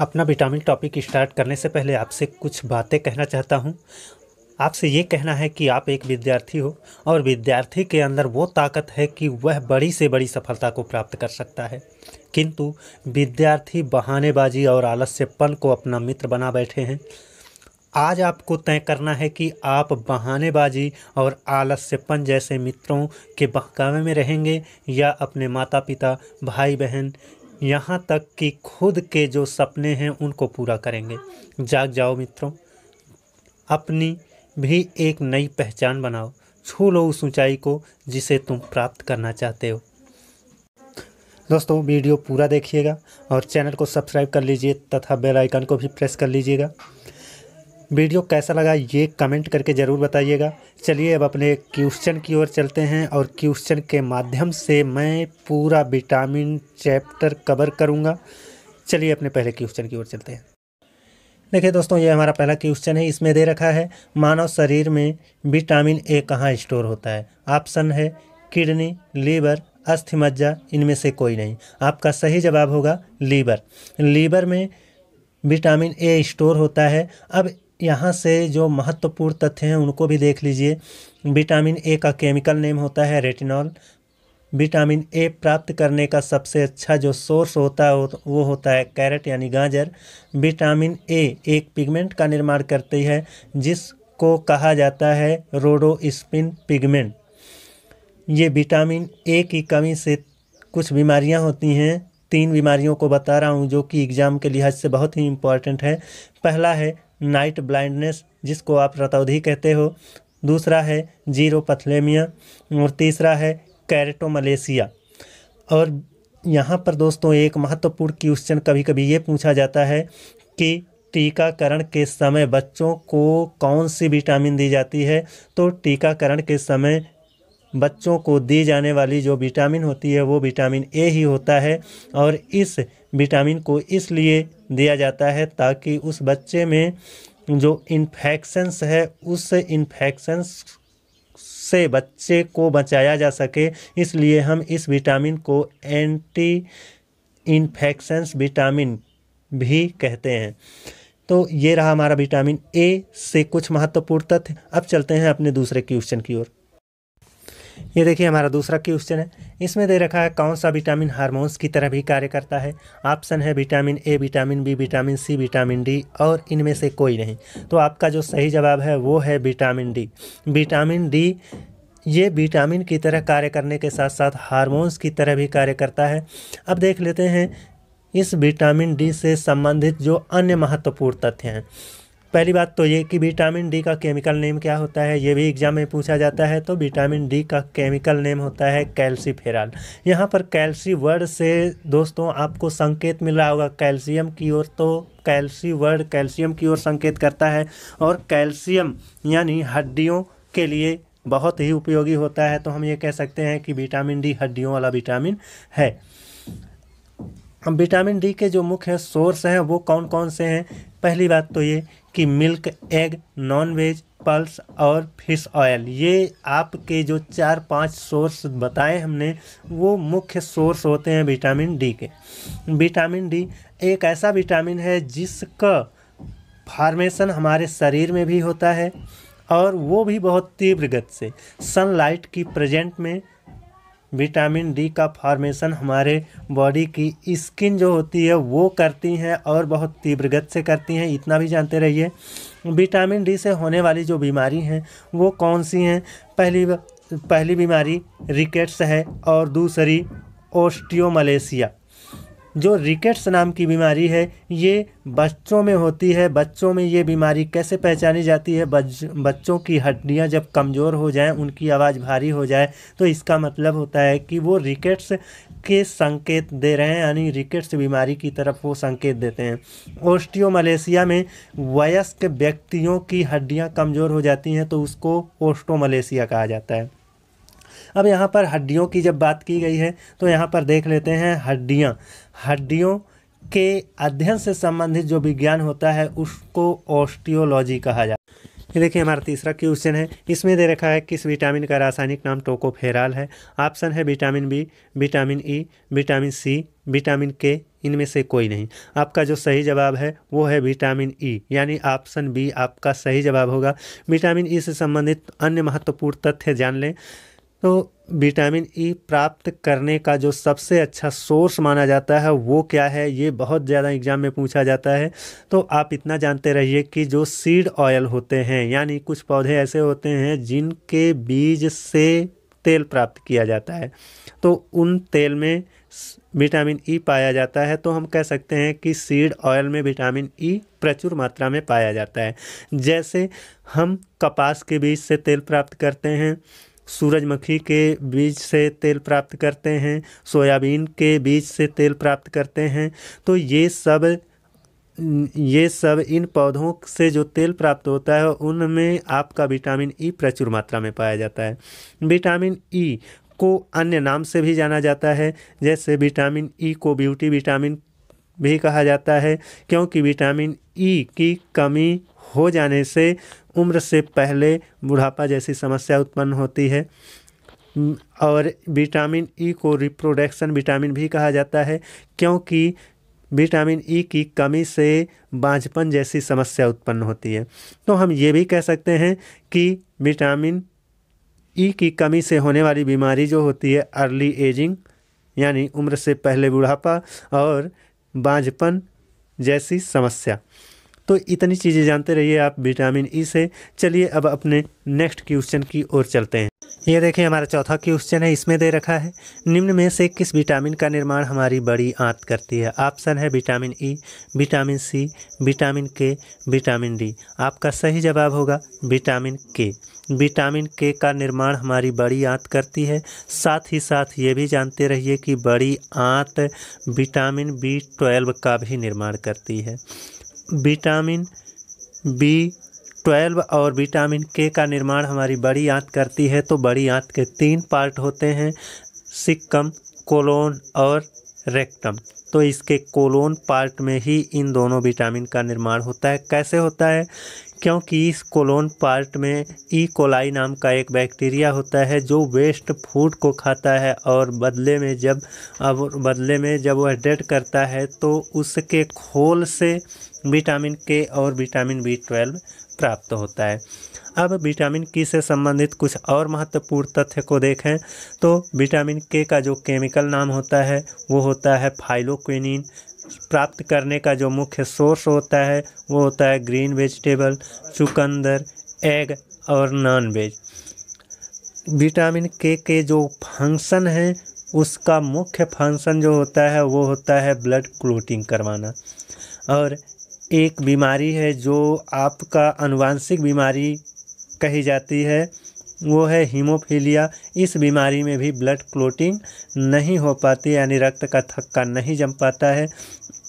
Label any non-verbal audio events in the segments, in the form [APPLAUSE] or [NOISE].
अपना vitamin topic start करने से पहले आपसे कुछ बातें कहना चाहता हूँ आपसे ये कहना है कि आप एक विद्यार्थी हो और विद्यार्थी के अंदर वो ताकत है कि वह बड़ी से बड़ी सफलता को प्राप्त कर सकता है किंतु विद्यार्थी बहानेबाजी और आलस्यपन को अपना मित्र बना बैठे हैं आज आपको तय करना है कि आप बहानेबाजी और आलस्यपन जैसे मित्रों के बहकावे में रहेंगे या अपने माता पिता भाई बहन यहाँ तक कि खुद के जो सपने हैं उनको पूरा करेंगे जाग जाओ मित्रों अपनी भी एक नई पहचान बनाओ छू लो उस ऊंचाई को जिसे तुम प्राप्त करना चाहते हो दोस्तों वीडियो पूरा देखिएगा और चैनल को सब्सक्राइब कर लीजिए तथा बेल आइकन को भी प्रेस कर लीजिएगा वीडियो कैसा लगा ये कमेंट करके ज़रूर बताइएगा चलिए अब अपने क्वेश्चन की ओर चलते हैं और क्वेश्चन के माध्यम से मैं पूरा विटामिन चैप्टर कवर करूँगा चलिए अपने पहले क्वेश्चन की ओर चलते हैं देखिए दोस्तों ये हमारा पहला क्वेश्चन है इसमें दे रखा है मानव शरीर में विटामिन ए कहाँ स्टोर होता है ऑप्शन है किडनी लीवर अस्थि मज्जा इनमें से कोई नहीं आपका सही जवाब होगा लीवर लीवर में विटामिन ए स्टोर होता है अब यहाँ से जो महत्वपूर्ण तथ्य हैं उनको भी देख लीजिए विटामिन ए का केमिकल नेम होता है रेटिनॉल विटामिन ए प्राप्त करने का सबसे अच्छा जो सोर्स होता है वो तो- होता है कैरेट यानी गाजर विटामिन ए एक पिगमेंट का निर्माण करती है जिसको कहा जाता है रोडो स्पिन पिगमेंट ये विटामिन ए की कमी से कुछ बीमारियां होती हैं तीन बीमारियों को बता रहा हूँ जो कि एग्ज़ाम के लिहाज से बहुत ही इम्पॉर्टेंट है पहला है नाइट ब्लाइंडनेस जिसको आप रतौधी कहते हो दूसरा है जीरो पथलेमिया और तीसरा है कैरेटोमलेसिया और यहाँ पर दोस्तों एक महत्वपूर्ण क्वेश्चन कभी कभी ये पूछा जाता है कि टीकाकरण के समय बच्चों को कौन सी विटामिन दी जाती है तो टीकाकरण के समय बच्चों को दी जाने वाली जो विटामिन होती है वो विटामिन ए ही होता है और इस विटामिन को इसलिए दिया जाता है ताकि उस बच्चे में जो इन्फेक्शंस है उस इन्फेक्शंस से बच्चे को बचाया जा सके इसलिए हम इस विटामिन को एंटी इन्फेक्शंस विटामिन भी कहते हैं तो ये रहा हमारा विटामिन ए से कुछ महत्वपूर्ण तथ्य अब चलते हैं अपने दूसरे क्वेश्चन की ओर ये देखिए हमारा दूसरा क्वेश्चन है इसमें दे रखा है कौन सा विटामिन हार्मोन्स की तरह भी कार्य करता है ऑप्शन है vitamin A vitamin B vitamin C vitamin D और इनमें से कोई नहीं तो आपका जो सही जवाब है वो है विटामिन डी विटामिन डी ये विटामिन की तरह कार्य करने के साथ साथ हारमोन्स की तरह भी कार्य करता है अब देख लेते हैं इस विटामिन डी से संबंधित जो अन्य महत्वपूर्ण तथ्य हैं पहली बात तो ये कि विटामिन डी का केमिकल नेम क्या होता है ये भी एग्जाम में पूछा जाता है तो विटामिन डी का केमिकल नेम होता है कैल्सीफेराल यहाँ पर कैल्सी वर्ड से दोस्तों आपको संकेत मिल रहा होगा कैल्शियम की ओर तो कैल्सी वर्ड कैल्शियम की ओर संकेत करता है और कैल्शियम यानी हड्डियों के लिए बहुत ही उपयोगी होता है तो हम ये कह सकते हैं कि विटामिन डी हड्डियों वाला विटामिन है हम विटामिन डी के जो मुख्य सोर्स हैं वो कौन कौन से हैं पहली बात तो ये कि milk egg non veg pulse और फिश ऑयल ये आपके जो चार पांच सोर्स बताए हमने वो मुख्य सोर्स होते हैं विटामिन डी के विटामिन डी एक ऐसा विटामिन है जिसका फार्मेशन हमारे शरीर में भी होता है और वो भी बहुत तीव्र गति से सनलाइट की प्रेजेंट में विटामिन डी का फॉर्मेशन हमारे बॉडी की स्किन जो होती है वो करती हैं और बहुत तीव्र गति से करती हैं इतना भी जानते रहिए विटामिन डी से होने वाली जो बीमारी हैं वो कौन सी हैं पहली पहली बीमारी रिकेट्स है और दूसरी ओस्टियोमलेशिया जो रिकेट्स नाम की बीमारी है ये बच्चों में होती है बच्चों में ये बीमारी कैसे पहचानी जाती है बच, बच्चों की हड्डियां जब कमज़ोर हो जाएं उनकी आवाज़ भारी हो जाए तो इसका मतलब होता है कि वो रिकेट्स के संकेत दे रहे हैं यानी रिकेट्स बीमारी की तरफ वो संकेत देते हैं ओस्टियोमलेशिया में वयस्क व्यक्तियों की हड्डियाँ कमज़ोर हो जाती हैं तो उसको ओस्टोमलेशिया कहा जाता है अब यहाँ पर हड्डियों की जब बात की गई है तो यहाँ पर देख लेते हैं हड्डियाँ हड्डियों के अध्ययन से संबंधित जो विज्ञान होता है उसको ऑस्टियोलॉजी कहा जाता है ये देखिए हमारा तीसरा क्वेश्चन है इसमें दे रखा है किस विटामिन का रासायनिक नाम टोकोफेराल है ऑप्शन है vitamin B vitamin E vitamin C vitamin K इनमें से कोई नहीं आपका जो सही जवाब है वो है विटामिन ई यानी ऑप्शन बी आपका सही जवाब होगा विटामिन ई से संबंधित अन्य महत्वपूर्ण तथ्य जान लें तो विटामिन ई e प्राप्त करने का जो सबसे अच्छा सोर्स माना जाता है वो क्या है ये बहुत ज़्यादा एग्ज़ाम में पूछा जाता है तो आप इतना जानते रहिए कि जो सीड ऑयल होते हैं यानी कुछ पौधे ऐसे होते हैं जिनके बीज से तेल प्राप्त किया जाता है तो उन तेल में विटामिन ई e पाया जाता है तो हम कह सकते हैं कि सीड ऑयल में विटामिन ई e प्रचुर मात्रा में पाया जाता है जैसे हम कपास के बीज से तेल प्राप्त करते हैं सूरजमुखी के बीज से तेल प्राप्त करते हैं सोयाबीन के बीज से तेल प्राप्त करते हैं तो ये सब ये सब इन पौधों से जो तेल प्राप्त होता है उनमें आपका विटामिन ई e प्रचुर मात्रा में पाया जाता है विटामिन ई e को अन्य नाम से भी जाना जाता है जैसे विटामिन ई e को ब्यूटी विटामिन भी कहा जाता है क्योंकि विटामिन ई की कमी हो जाने से उम्र से पहले बुढ़ापा जैसी समस्या उत्पन्न होती है और विटामिन ई को रिप्रोडक्शन विटामिन भी कहा जाता है क्योंकि विटामिन ई की कमी से बांझपन जैसी समस्या उत्पन्न होती है तो हम ये भी कह सकते हैं कि विटामिन ई की कमी से होने वाली बीमारी जो होती है अर्ली एजिंग यानी उम्र से पहले बुढ़ापा और बांझपन जैसी समस्या तो इतनी चीज़ें जानते रहिए आप विटामिन ई e से चलिए अब अपने नेक्स्ट क्वेश्चन की ओर चलते हैं ये देखिए हमारा चौथा क्वेश्चन है इसमें दे रखा है निम्न में से किस विटामिन का निर्माण हमारी बड़ी आंत करती है ऑप्शन है vitamin E e, vitamin C vitamin K vitamin D आपका सही जवाब होगा विटामिन के विटामिन के का निर्माण हमारी बड़ी आंत करती है साथ ही साथ ये भी जानते रहिए कि बड़ी आंत विटामिन बी ट्वेल्व का भी निर्माण करती है विटामिन बी ट्वेल्व और विटामिन के का निर्माण हमारी बड़ी आंत करती है तो बड़ी आंत के तीन पार्ट होते हैं सिक्कम कोलोन और रेक्टम तो इसके कोलोन पार्ट में ही इन दोनों विटामिन का निर्माण होता है कैसे होता है क्योंकि इस कोलोन पार्ट में ई e. कोलाई नाम का एक बैक्टीरिया होता है जो वेस्ट फूड को खाता है और बदले में जब अब बदले में जब वह डेड करता है तो उसके खोल से विटामिन के और विटामिन बी ट्वेल्व प्राप्त होता है अब विटामिन के से संबंधित कुछ और महत्वपूर्ण तथ्य को देखें तो विटामिन के का जो केमिकल नाम होता है वो होता है फाइलोक्विनिन प्राप्त करने का जो मुख्य सोर्स होता है वो होता है ग्रीन वेजिटेबल चुकंदर एग और नॉन वेज विटामिन के के जो फंक्शन हैं उसका मुख्य फंक्शन जो होता है वो होता है ब्लड क्लोटिंग करवाना और एक बीमारी है जो आपका अनुवांशिक बीमारी कही जाती है वो है हीमोफीलिया इस बीमारी में भी ब्लड क्लोटिंग नहीं हो पाती यानी रक्त का थक्का नहीं जम पाता है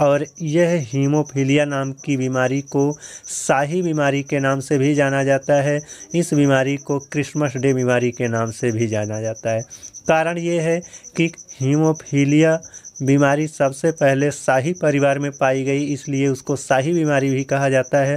और यह हीमोफीलिया नाम की बीमारी को शाही बीमारी के नाम से भी जाना जाता है इस बीमारी को क्रिसमस डे बीमारी के नाम से भी जाना जाता है कारण ये है कि हीमोफीलिया बीमारी सबसे पहले शाही परिवार में पाई गई इसलिए उसको शाही बीमारी भी कहा जाता है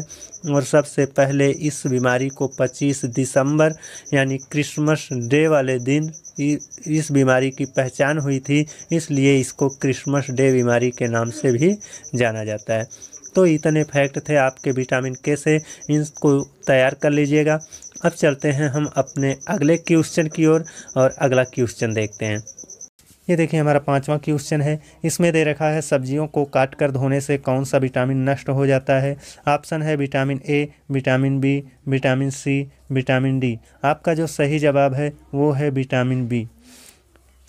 और सबसे पहले इस बीमारी को 25 दिसंबर यानी क्रिसमस डे वाले दिन इस बीमारी की पहचान हुई थी इसलिए इसको क्रिसमस डे बीमारी के नाम से भी जाना जाता है तो इतने फैक्ट थे आपके विटामिन के से इनको तैयार कर लीजिएगा अब चलते हैं हम अपने अगले क्वेश्चन की ओर और, और अगला क्वेश्चन देखते हैं ये देखिए हमारा पांचवा क्वेश्चन है इसमें दे रखा है सब्जियों को काट कर धोने से कौन सा विटामिन नष्ट हो जाता है ऑप्शन है vitamin A vitamin B vitamin C vitamin D आपका जो सही जवाब है वो है विटामिन बी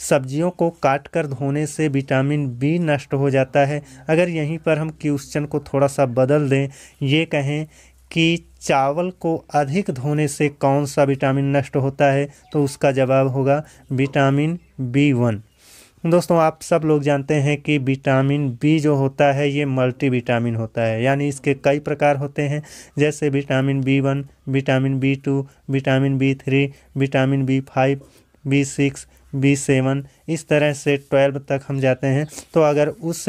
सब्जियों को काट कर धोने से विटामिन बी नष्ट हो जाता है अगर यहीं पर हम क्वेश्चन को थोड़ा सा बदल दें ये कहें कि चावल को अधिक धोने से कौन सा विटामिन नष्ट होता है तो उसका जवाब होगा विटामिन बी वन दोस्तों आप सब लोग जानते हैं कि विटामिन बी जो होता है ये मल्टी विटामिन होता है यानी इसके कई प्रकार होते हैं जैसे vitamin B one vitamin B two vitamin B three vitamin B five B six B seven इस तरह से ट्वेल्व तक हम जाते हैं तो अगर उस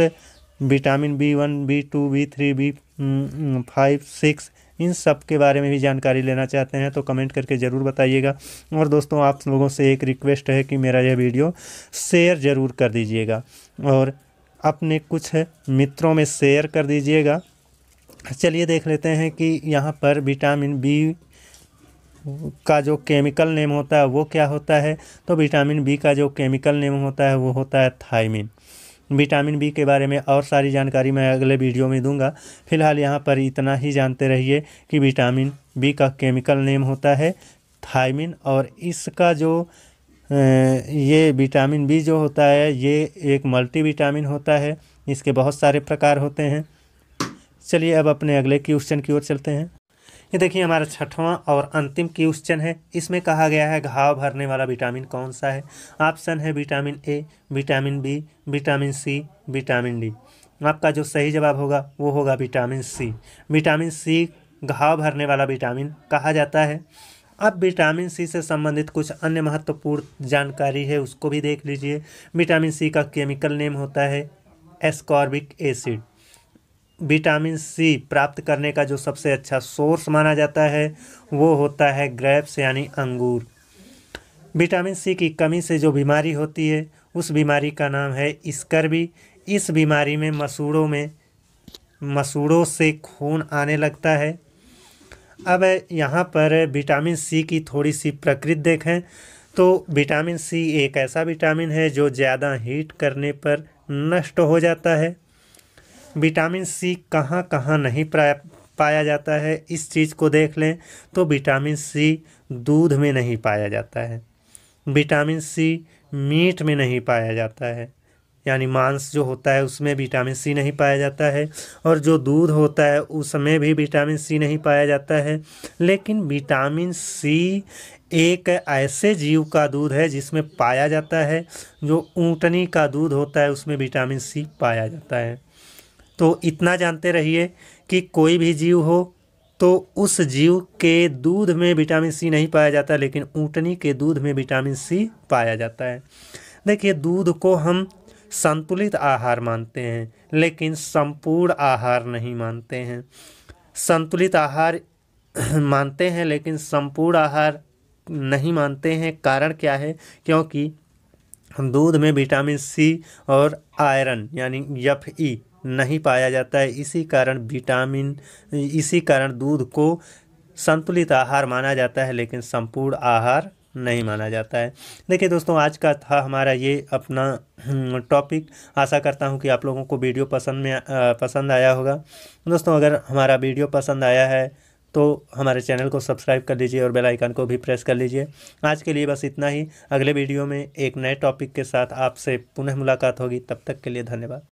vitamin B one B two B three B five six इन सब के बारे में भी जानकारी लेना चाहते हैं तो कमेंट करके ज़रूर बताइएगा और दोस्तों आप लोगों से एक रिक्वेस्ट है कि मेरा यह वीडियो शेयर ज़रूर कर दीजिएगा और अपने कुछ मित्रों में शेयर कर दीजिएगा चलिए देख लेते हैं कि यहाँ पर विटामिन बी का जो केमिकल नेम होता है वो क्या होता है तो विटामिन बी का जो केमिकल नेम होता है वो होता है थाइमिन विटामिन बी के बारे में और सारी जानकारी मैं अगले वीडियो में दूंगा फिलहाल यहाँ पर इतना ही जानते रहिए कि विटामिन बी का केमिकल नेम होता है थायमिन और इसका जो ये विटामिन बी जो होता है ये एक मल्टी विटामिन होता है इसके बहुत सारे प्रकार होते हैं चलिए अब अपने अगले क्वेश्चन की ओर चलते हैं ये देखिए हमारा छठवां और अंतिम क्वेश्चन है इसमें कहा गया है घाव भरने वाला विटामिन कौन सा है ऑप्शन है vitamin A vitamin B vitamin C vitamin D आपका जो सही जवाब होगा वो होगा विटामिन सी विटामिन सी घाव भरने वाला विटामिन कहा जाता है अब विटामिन सी से संबंधित कुछ अन्य महत्वपूर्ण जानकारी है उसको भी देख लीजिए विटामिन सी का केमिकल नेम होता है एस्कॉर्बिक एसिड विटामिन सी प्राप्त करने का जो सबसे अच्छा सोर्स माना जाता है वो होता है ग्रेप्स यानी अंगूर विटामिन सी की कमी से जो बीमारी होती है उस बीमारी का नाम है स्कर्वी इस बीमारी में मसूड़ों में मसूड़ों से खून आने लगता है अब यहाँ पर विटामिन सी की थोड़ी सी प्रकृति देखें तो विटामिन सी एक ऐसा विटामिन है जो ज़्यादा हीट करने पर नष्ट हो जाता है विटामिन सी कहाँ कहाँ नहीं पाया जाता है इस चीज़ को देख लें तो विटामिन सी दूध में नहीं पाया जाता है विटामिन सी मीट में नहीं पाया जाता है यानी मांस जो होता है उसमें विटामिन सी नहीं पाया जाता है और जो दूध होता है उसमें भी विटामिन सी नहीं पाया जाता है लेकिन विटामिन सी एक ऐसे जीव का दूध है जिसमें पाया जाता है जो ऊँटनी का दूध होता है उसमें विटामिन सी पाया जाता है तो इतना जानते रहिए कि कोई भी जीव हो तो उस जीव के दूध में विटामिन सी नहीं पाया जाता लेकिन ऊँटनी के दूध में विटामिन सी पाया जाता है देखिए दूध को हम संतुलित आहार मानते हैं लेकिन संपूर्ण आहार नहीं मानते हैं संतुलित आहार [CLEARS THROAT] मानते हैं लेकिन संपूर्ण आहार नहीं मानते हैं कारण क्या है क्योंकि दूध में विटामिन सी और आयरन यानी यफ ई नहीं पाया जाता है इसी कारण विटामिन इसी कारण दूध को संतुलित आहार माना जाता है लेकिन संपूर्ण आहार नहीं माना जाता है देखिए दोस्तों आज का था हमारा ये अपना टॉपिक हम्म, आशा करता हूँ कि आप लोगों को वीडियो पसंद में आ, पसंद आया होगा दोस्तों अगर हमारा वीडियो पसंद आया है तो हमारे चैनल को सब्सक्राइब कर लीजिए और बेल आइकन को भी प्रेस कर लीजिए आज के लिए बस इतना ही अगले वीडियो में एक नए टॉपिक के साथ आपसे पुनः मुलाकात होगी तब तक के लिए धन्यवाद